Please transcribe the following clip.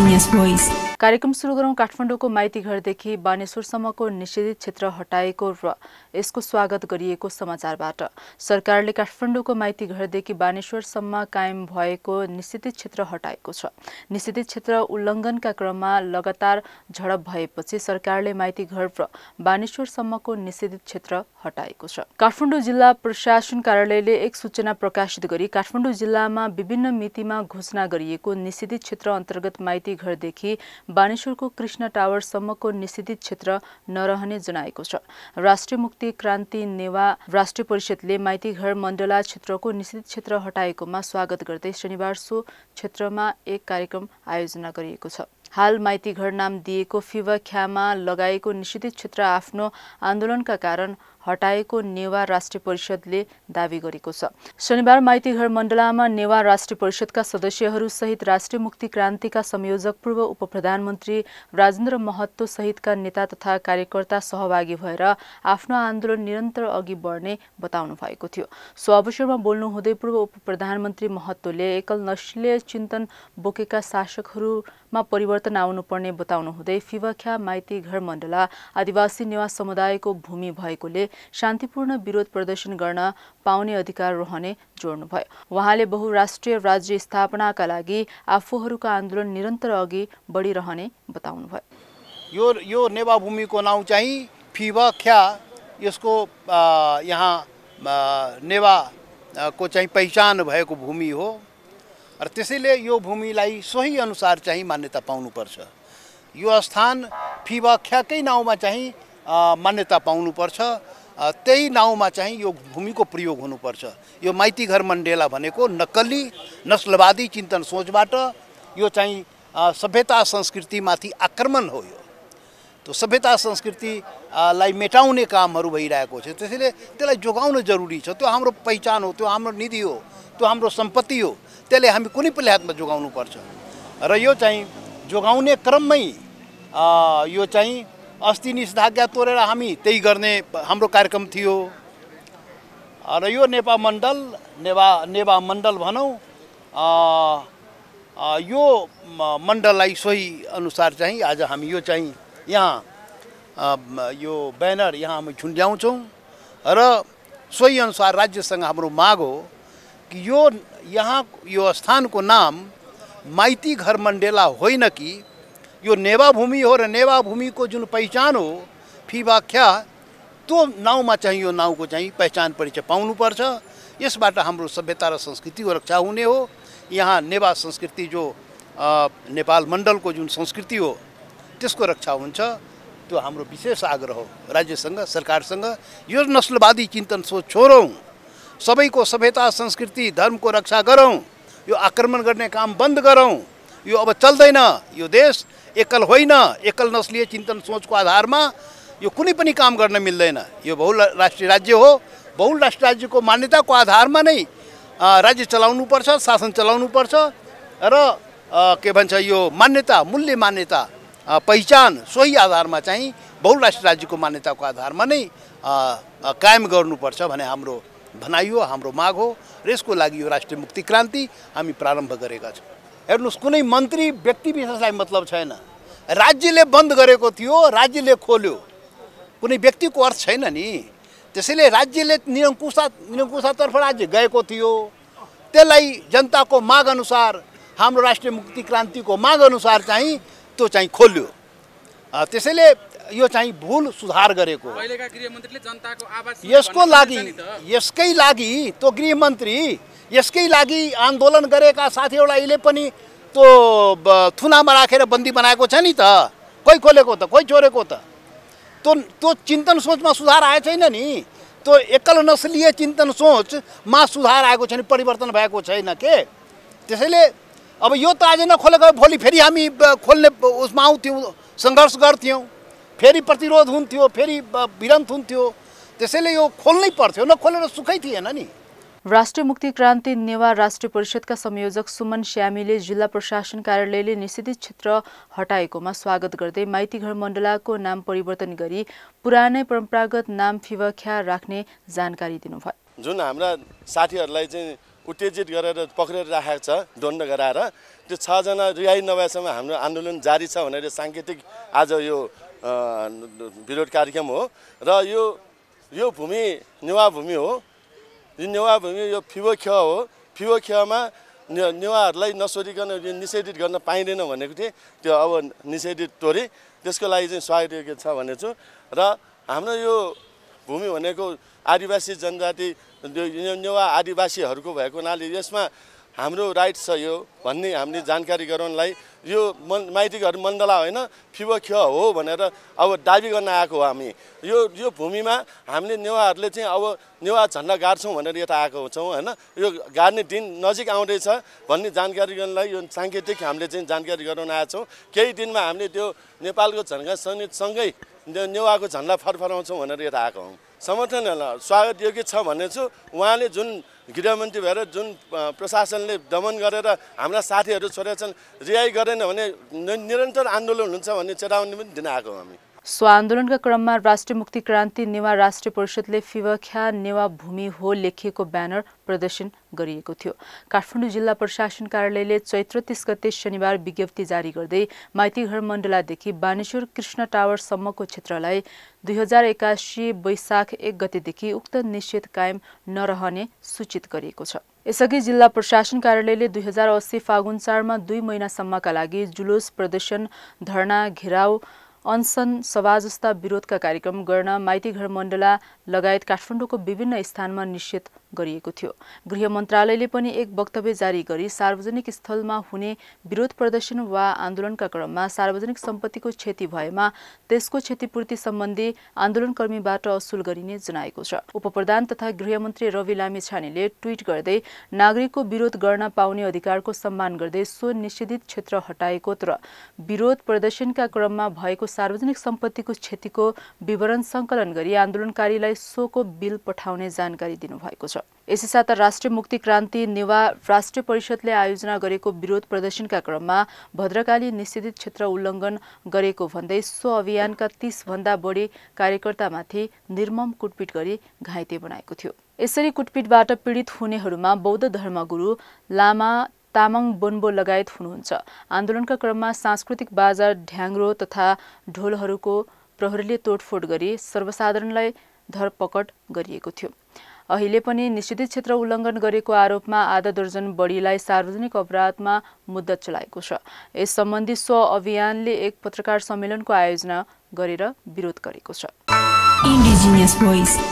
minhas pois. कार्यक्रम सुरु गरौँ काठमाडौँको माइतीघरदेखि बानेश्वरसम्मको निषेधित क्षेत्र हटाएको र यसको स्वागत गरिएको समाचारबाट सरकारले काठमाडौँको माइतीघरदेखि बानेश्वरसम्म कायम भएको निषेधित क्षेत्र हटाएको छ निषेधित क्षेत्र उल्लङ्घनका क्रममा लगातार झडप भएपछि सरकारले माइतीघर र बानेश्वरसम्मको निषेधित क्षेत्र हटाएको छ काठमाडौँ जिल्ला प्रशासन कार्यालयले एक सूचना प्रकाशित गरी काठमाडौँ जिल्लामा विभिन्न मितिमा घोषणा गरिएको निषेधित क्षेत्र अन्तर्गत माइतीघरदेखि बानेश्वरको कृष्ण टावरसम्मको निषेधित क्षेत्र नरहने जनाएको छ राष्ट्रिय मुक्ति क्रान्ति नेवा राष्ट्रिय परिषदले माइतीघर मण्डला क्षेत्रको निषेधित क्षेत्र हटाएकोमा स्वागत गर्दै शनिबार सो क्षेत्रमा एक कार्यक्रम आयोजना गरिएको छ हाल माइतीघर नाम दिएको फिवा ख्यामा लगाएको निषेधित क्षेत्र आफ्नो आन्दोलनका कारण हटाएको नेवा राष्ट्रिय परिषदले दावी गरेको छ शनिबार माइतीघर मण्डलामा नेवा राष्ट्रिय परिषदका सदस्यहरूसहित राष्ट्रिय मुक्ति क्रान्तिका संयोजक पूर्व उप प्रधानमन्त्री राजेन्द्र महत्तो सहितका नेता तथा कार्यकर्ता सहभागी भएर आफ्नो आन्दोलन निरन्तर अघि बढ्ने बताउनु भएको थियो सो अवसरमा बोल्नुहुँदै पूर्व उप प्रधानमन्त्री महत्तोले एकल नस्लीय चिन्तन बोकेका शासकहरूमा परिवर्तन आउनुपर्ने बताउनुहुँदै फिवाख्या माइती घर मण्डला आदिवासी नेवा समुदायको भूमि भएकोले शान्तिपूर्ण विरोध प्रदर्शन गर्न पाउने अधिकार रहने जोड्नुभयो उहाँले बहुराष्ट्रिय राज्य स्थापनाका लागि आफूहरूको आन्दोलन निरन्तर अघि बढिरहने बताउनुभयो यो यो नेवा भूमिको नाउँ चाहिँ फिबा ख्या यसको यहाँ नेवाको चाहिँ पहिचान भएको भूमि हो र त्यसैले यो भूमिलाई सोही अनुसार चाहिँ मान्यता पाउनुपर्छ यो स्थान फिबाख्याकै नाउँमा चाहिँ मान्यता पाउनुपर्छ त्यही नाउँमा चाहिँ यो भूमिको प्रयोग हुनुपर्छ यो माइती घर मण्डेला भनेको नक्कली नस्लवादी चिन्तन सोचबाट यो चाहिँ सभ्यता संस्कृतिमाथि आक्रमण हो यो त्यो सभ्यता संस्कृतिलाई मेटाउने कामहरू भइरहेको छ त्यसैले त्यसलाई जोगाउन जरुरी छ त्यो हाम्रो पहिचान हो त्यो हाम्रो निधि हो त्यो हाम्रो सम्पत्ति हो त्यसले हामी कुनै पनि हातमा जोगाउनुपर्छ र यो चाहिँ जोगाउने क्रममै यो चाहिँ अस्ति निषेधाज्ञा तोडेर हामी त्यही गर्ने हाम्रो कार्यक्रम थियो र यो नेपा मण्डल नेवा नेवा मण्डल भनौँ यो मण्डललाई सोही अनुसार चाहिँ आज हामी यो चाहिँ यहाँ यो ब्यानर यहाँ हामी झुन्ड्याउँछौँ र सोही अनुसार राज्यसँग हाम्रो माग हो कि यो यहाँ यो स्थानको नाम माइती घर मण्डेला होइन कि यो नेवा भूमि हो रहा नेवा भूमि को जो पहचान हो फी व्याख्या तो में चाहिए नाव को चाहिए पहचान परिचय पर्च इस हम सभ्यता र को रक्षा होने हो यहाँ नेवा संस्कृति जो आ, नेपाल को जो संस्कृति हो को रक्षा हो तो हम विशेष आग्रह हो राज्यसंग सरकारसंग यो नस्लवादी चिंतन सोच सब को सभ्यता संस्कृति धर्म को रक्षा करूँ यो आक्रमण करने काम बंद करूँ यो अब चल्दैन यो देश एकल होइन एकल नस्लीय चिन्तन सोचको आधारमा यो कुनै पनि काम गर्न मिल्दैन यो बहुल राष्ट्रिय राज्य हो बहुल राष्ट्र राज्यको मान्यताको आधारमा नै राज्य चलाउनुपर्छ शासन चलाउनु पर्छ र के भन्छ यो मान्यता मूल्य मान्यता पहिचान सोही आधारमा चाहिँ बहुल राष्ट्र राज्यको मान्यताको आधारमा नै कायम गर्नुपर्छ भने हाम्रो भनाइ हो हाम्रो माग हो र यसको लागि यो राष्ट्रिय मुक्ति क्रान्ति हामी प्रारम्भ गरेका छौँ हेर्नुहोस् कुनै मन्त्री व्यक्ति विशेषलाई मतलब छैन राज्यले बन्द गरेको थियो राज्यले खोल्यो कुनै व्यक्तिको अर्थ छैन नि त्यसैले राज्यले निरङ्कुशा निरङ्कुशातर्फ राज्य गएको थियो त्यसलाई जनताको माग अनुसार हाम्रो राष्ट्रिय मुक्ति क्रान्तिको माग अनुसार चाहिँ त्यो चाहिँ खोल्यो त्यसैले यो चाहिँ भुल सुधार गरेको यसको लागि यसकै लागि त्यो गृहमन्त्री यसकै लागि आन्दोलन गरेका साथीहरूलाई अहिले पनि त्यो थुनामा राखेर बन्दी बनाएको छ नि त कोही खोलेको त कोही चोरेको त त्यो त्यो चिन्तन सोचमा सुधार आएको छैन नि त्यो एकल नस्लीय चिन्तन सोचमा सुधार आएको छैन परिवर्तन भएको छैन के त्यसैले अब यो त आज नखोलेको भोलि फेरि हामी खोल्ने उसमा आउँथ्यौँ सङ्घर्ष गर्थ्यौँ फेरि प्रतिरोध हुन्थ्यो फेरि भिरन्त हुन्थ्यो त्यसैले यो खोल्नै पर्थ्यो नखोलेर सुखै थिएन नि राष्ट्रिय मुक्ति क्रान्ति नेवा राष्ट्रिय परिषदका संयोजक सुमन श्यामीले जिल्ला प्रशासन कार्यालयले निषेधित क्षेत्र हटाएकोमा स्वागत गर्दै माइतीघर मण्डलाको नाम परिवर्तन गरी पुरानै परम्परागत नाम फिवख्या राख्ने जानकारी दिनुभयो जुन हाम्रा साथीहरूलाई चाहिँ उत्तेजित गरेर पक्रेर राखेको छ दण्ड गराएर त्यो छजना रिहाई नभएसम्म हाम्रो आन्दोलन जारी छ भनेर साङ्केतिक आज यो विरोध कार्यक्रम हो र यो यो भूमि नेवा भूमि हो यो नेवा भूमि यो खेवा हो खेवामा नेवाहरूलाई नसोधिकन यो निषेधित गर्न पाइँदैन भनेको थिएँ त्यो अब निषेधित तोरी त्यसको लागि चाहिँ सहयोग छ भनेछु छु र हाम्रो यो भूमि भनेको आदिवासी जनजाति नेवा आदिवासीहरूको भएको हुनाले यसमा हाम्रो राइट छ यो भन्ने हामीले जानकारी गराउनलाई यो मन माइती घर मण्डला होइन फिबोख्य हो भनेर अब दाबी गर्न आएको हो हामी यो यो भूमिमा हामीले नेवाहरूले चाहिँ अब नेवा झन्डा गाड्छौँ भनेर यता आएको छौँ होइन यो गाड्ने दिन नजिक आउँदैछ भन्ने जानकारी गर्नलाई यो साङ्केतिक हामीले चाहिँ जानकारी गराउन आएको छौँ केही दिनमा हामीले त्यो नेपालको झन्डा सङ्गीतसँगै नेवाको झन्डा फरफराउँछौँ भनेर यता आएको हौँ समर्थनहरूलाई स्वागत योग्य छ भन्ने छु उहाँले जुन गृहमन्त्री भएर जुन प्रशासनले दमन गरेर हाम्रा साथीहरू छोडेका छन् रिहाइ गरेन भने निरन्तर आन्दोलन हुन्छ भन्ने चेतावनी पनि दिन आएको हामी आन्दोलनका क्रममा राष्ट्रिय मुक्ति क्रान्ति नेवा राष्ट्रिय परिषदले फिवख्या नेवा भूमि हो लेखिएको ब्यानर प्रदर्शन गरिएको थियो काठमाडौँ जिल्ला प्रशासन कार्यालयले चैत्र तिस गते शनिबार विज्ञप्ति जारी गर्दै माइतीघर मण्डलादेखि बानेश्वर कृष्ण टावरसम्मको क्षेत्रलाई दुई हजार एकासी वैशाख एक गतेदेखि उक्त निषेध कायम नरहने सूचित गरिएको छ यसअघि जिल्ला प्रशासन कार्यालयले दुई हजार अस्सी फागुन चारमा दुई महिनासम्मका लागि जुलुस प्रदर्शन धरना घेराउ अनसन सभा जस्ता विरोधका कार्यक्रम गर्न माइतीघर मण्डला लगायत काठमाडौँको विभिन्न स्थानमा निषेध गरिएको थियो गृह मन्त्रालयले पनि एक वक्तव्य जारी गरी सार्वजनिक स्थलमा हुने विरोध प्रदर्शन वा आन्दोलनका क्रममा सार्वजनिक सम्पत्तिको क्षति भएमा त्यसको क्षतिपूर्ति सम्बन्धी आन्दोलनकर्मीबाट असुल गरिने जनाएको छ उपप्रधान तथा गृहमन्त्री रवि लामिछानेले छानेले ट्विट गर्दै नागरिकको विरोध गर्न पाउने अधिकारको सम्मान गर्दै सो निषेधित क्षेत्र हटाएको तर विरोध प्रदर्शनका क्रममा भएको सार्वजनिक सम्पत्तिको क्षतिको विवरण सङ्कलन गरी आन्दोलनकारीलाई सोको बिल पठाउने जानकारी दिनुभएको छ यसै साथ राष्ट्रिय मुक्ति क्रान्ति नेवा राष्ट्रिय परिषदले आयोजना गरेको विरोध प्रदर्शनका क्रममा भद्रकाली निषेधित क्षेत्र उल्लङ्घन गरेको भन्दै सो अभियानका तीसभन्दा बढी कार्यकर्तामाथि निर्मम कुटपिट गरी घाइते बनाएको थियो यसरी कुटपिटबाट पीडित हुनेहरूमा बौद्ध धर्मगुरु लामा तामाङ बोन्बो लगायत हुनुहुन्छ आन्दोलनका क्रममा सांस्कृतिक बाजा ढ्याङ्ग्रो तथा ढोलहरूको प्रहरीले तोडफोड गरी सर्वसाधारणलाई धरपकड गरिएको थियो अहिले पनि निषेधित क्षेत्र उल्लङ्घन गरेको आरोपमा आधा दर्जन बढीलाई सार्वजनिक अपराधमा मुद्दत चलाएको छ यस सम्बन्धी स्व अभियानले एक पत्रकार सम्मेलनको आयोजना गरेर विरोध गरेको छ